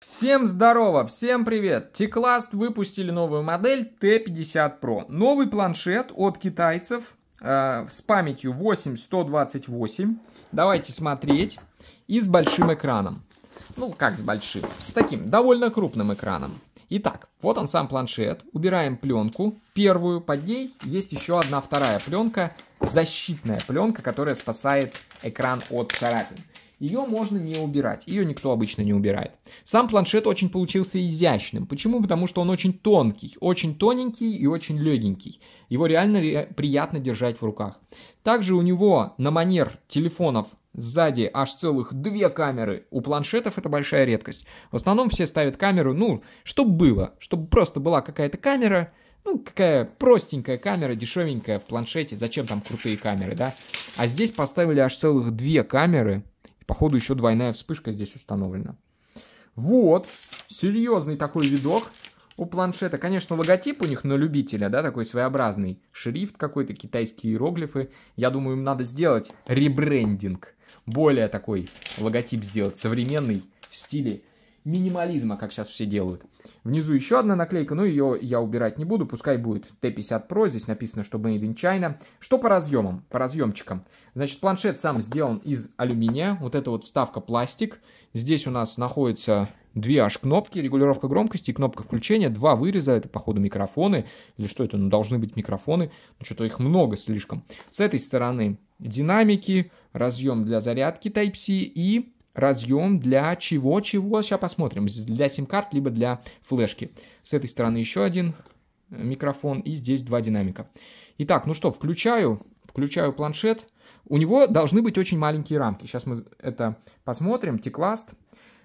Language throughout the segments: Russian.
Всем здорово, всем привет! T-Class выпустили новую модель T50 Pro. Новый планшет от китайцев э, с памятью 8128. Давайте смотреть. И с большим экраном. Ну, как с большим? С таким, довольно крупным экраном. Итак, вот он сам планшет. Убираем пленку, первую. Под ней есть еще одна вторая пленка, защитная пленка, которая спасает экран от царапин. Ее можно не убирать. Ее никто обычно не убирает. Сам планшет очень получился изящным. Почему? Потому что он очень тонкий, очень тоненький и очень легенький. Его реально ре- приятно держать в руках. Также у него на манер телефонов сзади аж целых две камеры. У планшетов это большая редкость. В основном все ставят камеру, ну, чтобы было, чтобы просто была какая-то камера, ну, какая простенькая камера, дешевенькая в планшете, зачем там крутые камеры, да? А здесь поставили аж целых две камеры, Походу, еще двойная вспышка здесь установлена. Вот, серьезный такой видок у планшета. Конечно, логотип у них на любителя, да, такой своеобразный. Шрифт какой-то, китайские иероглифы. Я думаю, им надо сделать ребрендинг. Более такой логотип сделать современный в стиле минимализма, как сейчас все делают. Внизу еще одна наклейка, но ну, ее я убирать не буду, пускай будет T50 Pro, здесь написано, что Made in China. Что по разъемам, по разъемчикам? Значит, планшет сам сделан из алюминия, вот эта вот вставка пластик. Здесь у нас находится две аж кнопки, регулировка громкости и кнопка включения, два выреза, это походу микрофоны, или что это, ну должны быть микрофоны, ну что-то их много слишком. С этой стороны динамики, разъем для зарядки Type-C и разъем для чего-чего, сейчас посмотрим, для сим-карт, либо для флешки. С этой стороны еще один э, микрофон и здесь два динамика. Итак, ну что, включаю, включаю планшет. У него должны быть очень маленькие рамки. Сейчас мы это посмотрим. Текласт.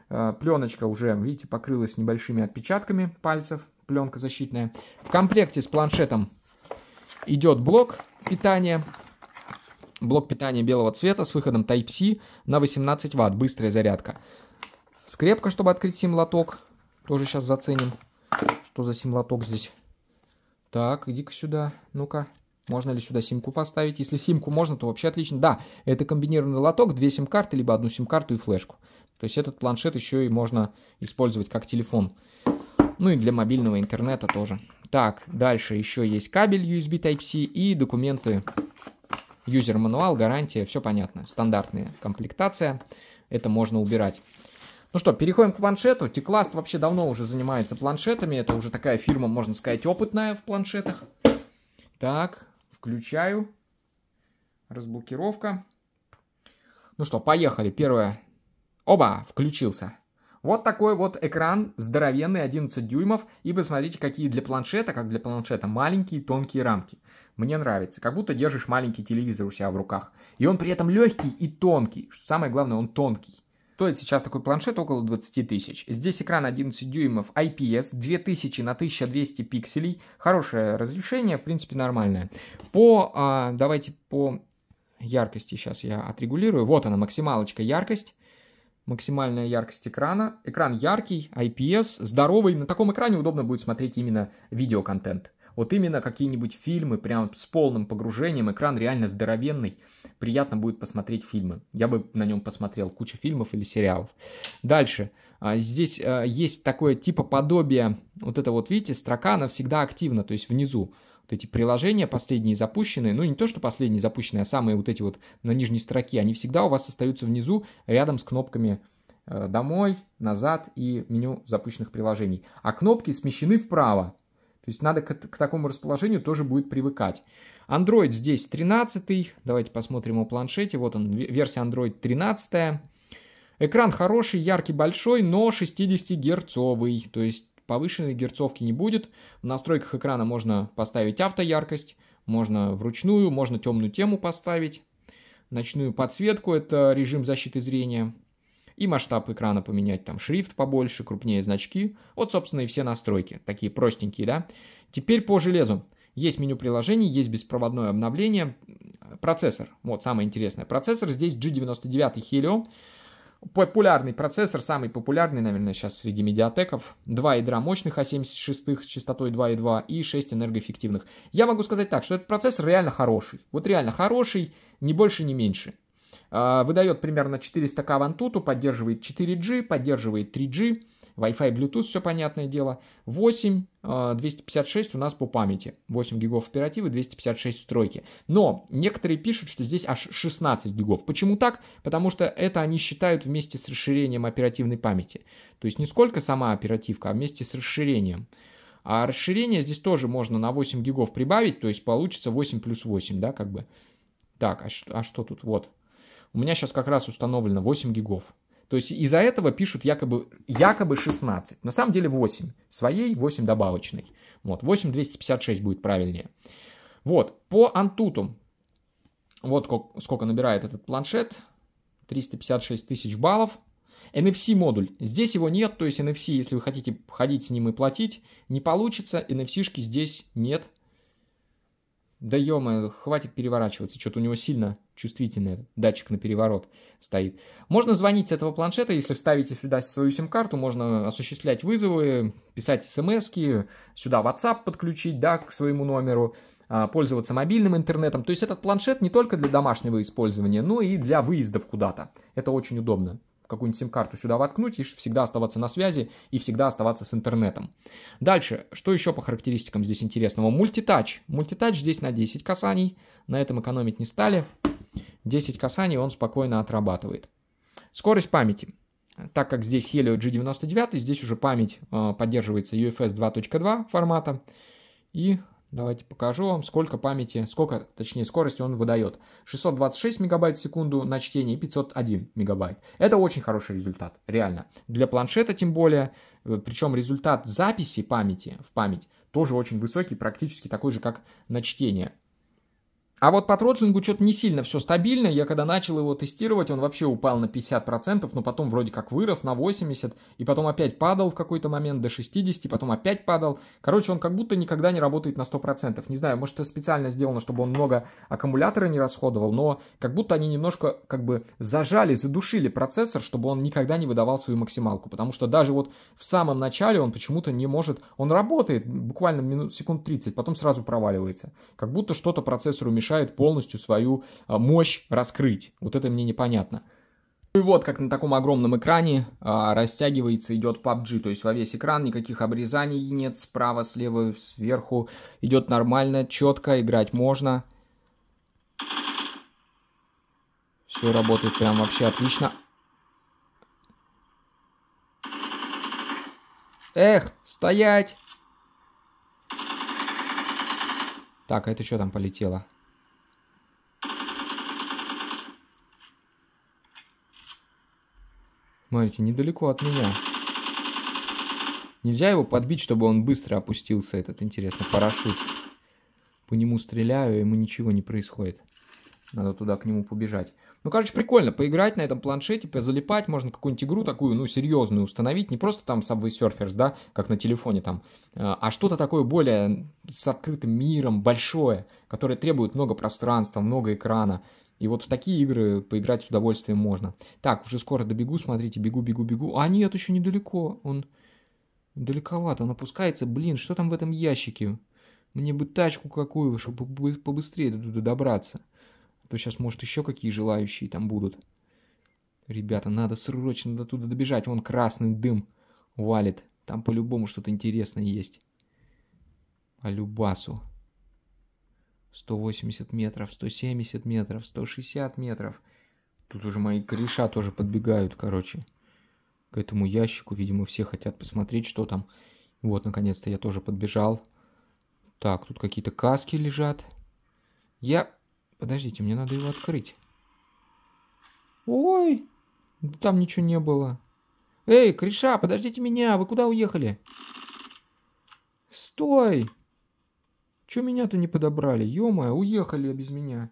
Э, Пленочка уже, видите, покрылась небольшими отпечатками пальцев. Пленка защитная. В комплекте с планшетом идет блок питания блок питания белого цвета с выходом Type-C на 18 Вт, быстрая зарядка. Скрепка, чтобы открыть сим-лоток, тоже сейчас заценим, что за сим-лоток здесь. Так, иди-ка сюда, ну-ка. Можно ли сюда симку поставить? Если симку можно, то вообще отлично. Да, это комбинированный лоток, две сим-карты, либо одну сим-карту и флешку. То есть этот планшет еще и можно использовать как телефон. Ну и для мобильного интернета тоже. Так, дальше еще есть кабель USB Type-C и документы Юзер мануал, гарантия, все понятно. Стандартная комплектация. Это можно убирать. Ну что, переходим к планшету. Текласт вообще давно уже занимается планшетами. Это уже такая фирма, можно сказать, опытная в планшетах. Так, включаю. Разблокировка. Ну что, поехали. Первое. Оба, включился. Вот такой вот экран, здоровенный, 11 дюймов, и посмотрите, какие для планшета, как для планшета, маленькие тонкие рамки. Мне нравится, как будто держишь маленький телевизор у себя в руках. И он при этом легкий и тонкий, что самое главное, он тонкий. Стоит сейчас такой планшет около 20 тысяч. Здесь экран 11 дюймов IPS, 2000 на 1200 пикселей. Хорошее разрешение, в принципе, нормальное. По, а, давайте по яркости сейчас я отрегулирую. Вот она, максималочка яркость максимальная яркость экрана. Экран яркий, IPS, здоровый. На таком экране удобно будет смотреть именно видеоконтент. Вот именно какие-нибудь фильмы, прям с полным погружением, экран реально здоровенный. Приятно будет посмотреть фильмы. Я бы на нем посмотрел кучу фильмов или сериалов. Дальше. А, здесь а, есть такое типа подобие, вот это вот, видите, строка, она всегда активна, то есть внизу вот эти приложения последние запущенные, ну не то, что последние запущенные, а самые вот эти вот на нижней строке, они всегда у вас остаются внизу рядом с кнопками э, «Домой», «Назад» и меню запущенных приложений. А кнопки смещены вправо. То есть надо к, к такому расположению тоже будет привыкать. Android здесь 13. Давайте посмотрим о планшете. Вот он, версия Android 13. Экран хороший, яркий, большой, но 60-герцовый. То есть повышенной герцовки не будет. В настройках экрана можно поставить автояркость, можно вручную, можно темную тему поставить, ночную подсветку, это режим защиты зрения, и масштаб экрана поменять, там шрифт побольше, крупнее значки. Вот, собственно, и все настройки, такие простенькие, да. Теперь по железу. Есть меню приложений, есть беспроводное обновление. Процессор, вот самое интересное. Процессор здесь G99 Helio Популярный процессор, самый популярный, наверное, сейчас среди медиатеков. Два ядра мощных А76 с частотой 2.2 и 6 энергоэффективных. Я могу сказать так, что этот процессор реально хороший. Вот реально хороший, ни больше, ни меньше. А, выдает примерно 400к в Antutu, поддерживает 4G, поддерживает 3G. Wi-Fi, Bluetooth, все понятное дело. 8, 256 а, у нас по памяти. 8 гигов оперативы, 256 стройки. Но некоторые пишут, что здесь аж 16 гигов. Почему так? Потому что это они считают вместе с расширением оперативной памяти. То есть не сколько сама оперативка, а вместе с расширением. А расширение здесь тоже можно на 8 гигов прибавить, то есть получится 8 плюс 8, да, как бы. Так, а что, а что тут? Вот. У меня сейчас как раз установлено 8 гигов. То есть из-за этого пишут якобы, якобы 16. На самом деле 8. Своей 8 добавочной. Вот, 8 256 будет правильнее. Вот, по антутум. Вот сколько набирает этот планшет. 356 тысяч баллов. NFC модуль. Здесь его нет, то есть NFC, если вы хотите ходить с ним и платить, не получится. NFC-шки здесь нет. Да ё хватит переворачиваться, что-то у него сильно чувствительный датчик на переворот стоит. Можно звонить с этого планшета, если вставите сюда свою сим-карту, можно осуществлять вызовы, писать смс сюда WhatsApp подключить, да, к своему номеру, а, пользоваться мобильным интернетом. То есть этот планшет не только для домашнего использования, но и для выездов куда-то. Это очень удобно какую-нибудь сим-карту сюда воткнуть и всегда оставаться на связи и всегда оставаться с интернетом. Дальше, что еще по характеристикам здесь интересного? Мультитач. Мультитач здесь на 10 касаний, на этом экономить не стали. 10 касаний он спокойно отрабатывает. Скорость памяти. Так как здесь Helio G99, здесь уже память э, поддерживается UFS 2.2 формата. И давайте покажу вам, сколько памяти, сколько, точнее, скорости он выдает. 626 мегабайт в секунду на чтение и 501 мегабайт. Это очень хороший результат, реально. Для планшета тем более, э, причем результат записи памяти в память тоже очень высокий, практически такой же, как на чтение. А вот по тротлингу что-то не сильно все стабильно. Я когда начал его тестировать, он вообще упал на 50%, но потом вроде как вырос на 80%, и потом опять падал в какой-то момент до 60%, потом опять падал. Короче, он как будто никогда не работает на 100%. Не знаю, может это специально сделано, чтобы он много аккумулятора не расходовал, но как будто они немножко как бы зажали, задушили процессор, чтобы он никогда не выдавал свою максималку. Потому что даже вот в самом начале он почему-то не может... Он работает буквально минут, секунд 30, потом сразу проваливается. Как будто что-то процессору мешает мешает полностью свою а, мощь раскрыть. Вот это мне непонятно. Ну и вот, как на таком огромном экране а, растягивается, идет PUBG, то есть во весь экран никаких обрезаний нет, справа, слева, сверху, идет нормально, четко, играть можно. Все работает прям вообще отлично. Эх, стоять! Так, а это что там полетело? Смотрите, недалеко от меня. Нельзя его подбить, чтобы он быстро опустился, этот, интересно, парашют. По нему стреляю, ему ничего не происходит. Надо туда к нему побежать. Ну, короче, прикольно поиграть на этом планшете, позалипать можно какую-нибудь игру такую, ну, серьезную установить, не просто там Subway Surfers, да, как на телефоне там, э, а что-то такое более с открытым миром, большое, которое требует много пространства, много экрана. И вот в такие игры поиграть с удовольствием можно. Так, уже скоро добегу, смотрите, бегу, бегу, бегу. А нет, еще недалеко, он далековато, он опускается. Блин, что там в этом ящике? Мне бы тачку какую, чтобы побыстрее туда добраться то сейчас, может, еще какие желающие там будут. Ребята, надо срочно до туда добежать. Вон красный дым валит. Там по-любому что-то интересное есть. Алюбасу. 180 метров, 170 метров, 160 метров. Тут уже мои кореша тоже подбегают, короче. К этому ящику, видимо, все хотят посмотреть, что там. Вот, наконец-то я тоже подбежал. Так, тут какие-то каски лежат. Я Подождите, мне надо его открыть. Ой, там ничего не было. Эй, Криша, подождите меня, вы куда уехали? Стой! Чё меня-то не подобрали? Ё-моё, уехали без меня.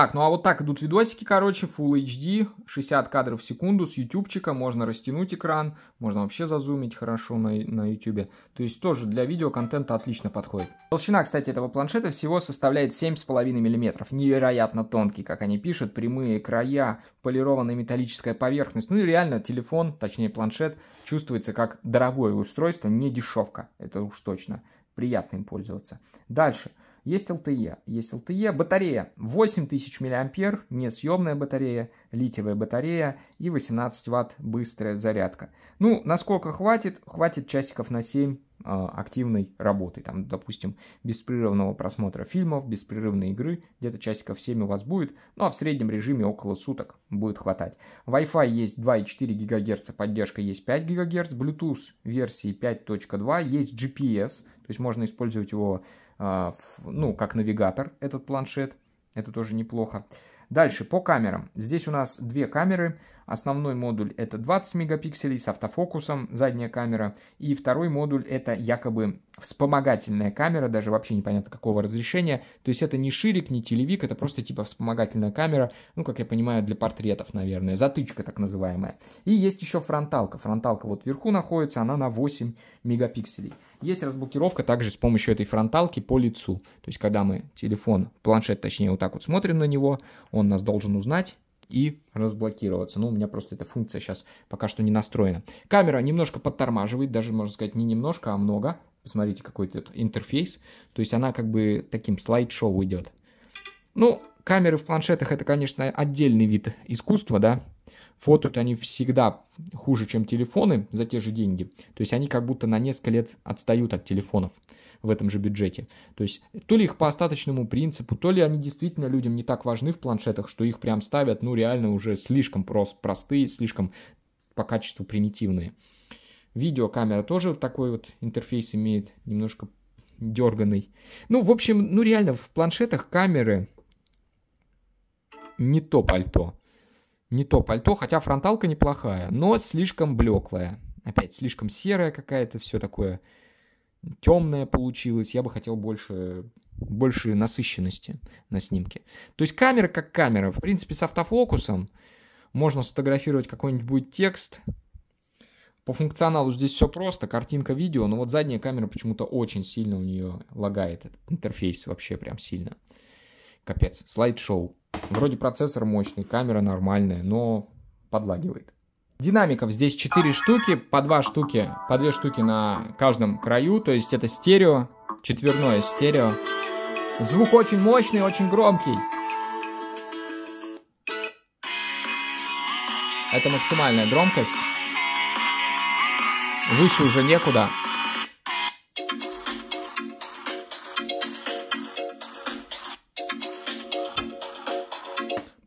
Так, ну а вот так идут видосики, короче, Full HD, 60 кадров в секунду с ютубчика, можно растянуть экран, можно вообще зазумить хорошо на, на ютубе. То есть тоже для видеоконтента отлично подходит. Толщина, кстати, этого планшета всего составляет 7,5 мм, невероятно тонкий, как они пишут, прямые края, полированная металлическая поверхность. Ну и реально телефон, точнее планшет, чувствуется как дорогое устройство, не дешевка, это уж точно, приятно им пользоваться. Дальше. Дальше. Есть LTE, есть LTE, батарея 8000 мА, несъемная батарея, литиевая батарея и 18 Вт быстрая зарядка. Ну, насколько хватит? Хватит часиков на 7 э, а, активной работы, там, допустим, беспрерывного просмотра фильмов, беспрерывной игры, где-то часиков 7 у вас будет, ну а в среднем режиме около суток будет хватать. Wi-Fi есть 2,4 ГГц, поддержка есть 5 ГГц, Bluetooth версии 5.2, есть GPS, то есть можно использовать его а, ну, как навигатор этот планшет. Это тоже неплохо. Дальше, по камерам. Здесь у нас две камеры. Основной модуль это 20 мегапикселей с автофокусом, задняя камера. И второй модуль это якобы вспомогательная камера, даже вообще непонятно какого разрешения. То есть это не ширик, не телевик, это просто типа вспомогательная камера, ну, как я понимаю, для портретов, наверное, затычка так называемая. И есть еще фронталка. Фронталка вот вверху находится, она на 8 мегапикселей. Есть разблокировка также с помощью этой фронталки по лицу. То есть, когда мы телефон, планшет, точнее, вот так вот смотрим на него, он нас должен узнать, и разблокироваться. Ну, у меня просто эта функция сейчас пока что не настроена. Камера немножко подтормаживает, даже, можно сказать, не немножко, а много. Посмотрите, какой этот интерфейс. То есть она как бы таким слайд-шоу идет. Ну, камеры в планшетах это, конечно, отдельный вид искусства, да. Фотут они всегда хуже, чем телефоны за те же деньги. То есть они как будто на несколько лет отстают от телефонов в этом же бюджете. То есть то ли их по остаточному принципу, то ли они действительно людям не так важны в планшетах, что их прям ставят, ну реально уже слишком прост, простые, слишком по качеству примитивные. Видеокамера тоже вот такой вот интерфейс имеет, немножко дерганный. Ну, в общем, ну реально в планшетах камеры не то пальто. Не то пальто, хотя фронталка неплохая, но слишком блеклая. Опять слишком серая какая-то, все такое темное получилось, я бы хотел больше, больше насыщенности на снимке. То есть камера как камера. В принципе, с автофокусом можно сфотографировать какой-нибудь текст. По функционалу здесь все просто, картинка, видео, но вот задняя камера почему-то очень сильно у нее лагает этот интерфейс вообще прям сильно. Капец. Слайд-шоу. Вроде процессор мощный, камера нормальная, но подлагивает. Динамиков здесь 4 штуки, по 2 штуки, по 2 штуки на каждом краю, то есть это стерео, четверное стерео. Звук очень мощный, очень громкий. Это максимальная громкость. Выше уже некуда.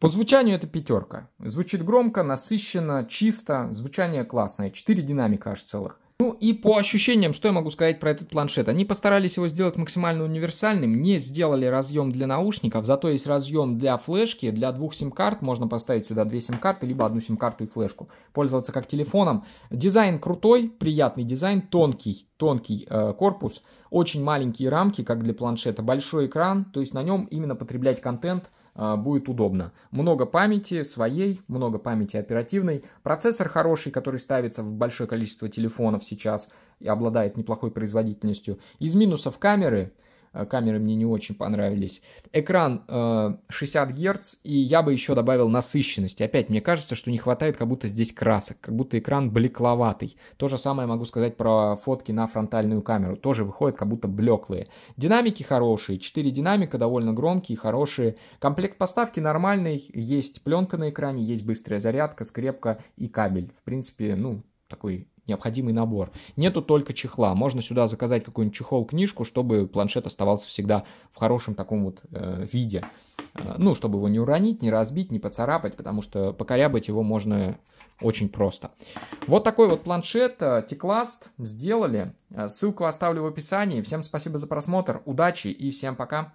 По звучанию это пятерка. Звучит громко, насыщенно, чисто, звучание классное, Четыре динамика аж целых. Ну и по ощущениям, что я могу сказать про этот планшет. Они постарались его сделать максимально универсальным, не сделали разъем для наушников, зато есть разъем для флешки, для двух сим-карт, можно поставить сюда две сим-карты, либо одну сим-карту и флешку, пользоваться как телефоном. Дизайн крутой, приятный дизайн, тонкий, тонкий э, корпус, очень маленькие рамки, как для планшета, большой экран, то есть на нем именно потреблять контент – а, будет удобно. Много памяти своей, много памяти оперативной. Процессор хороший, который ставится в большое количество телефонов сейчас и обладает неплохой производительностью. Из минусов камеры – Э, камеры мне не очень понравились. Экран э, 60 Гц, и я бы еще добавил насыщенности. Опять, мне кажется, что не хватает как будто здесь красок, как будто экран блекловатый. То же самое могу сказать про фотки на фронтальную камеру. Тоже выходят как будто блеклые. Динамики хорошие, 4 динамика довольно громкие, хорошие. Комплект поставки нормальный, есть пленка на экране, есть быстрая зарядка, скрепка и кабель. В принципе, ну, такой необходимый набор. Нету только чехла. Можно сюда заказать какой-нибудь чехол-книжку, чтобы планшет оставался всегда в хорошем таком вот э, виде. Э, ну, чтобы его не уронить, не разбить, не поцарапать, потому что покорябать его можно очень просто. Вот такой вот планшет Текласт э, сделали. Э, ссылку оставлю в описании. Всем спасибо за просмотр, удачи и всем пока!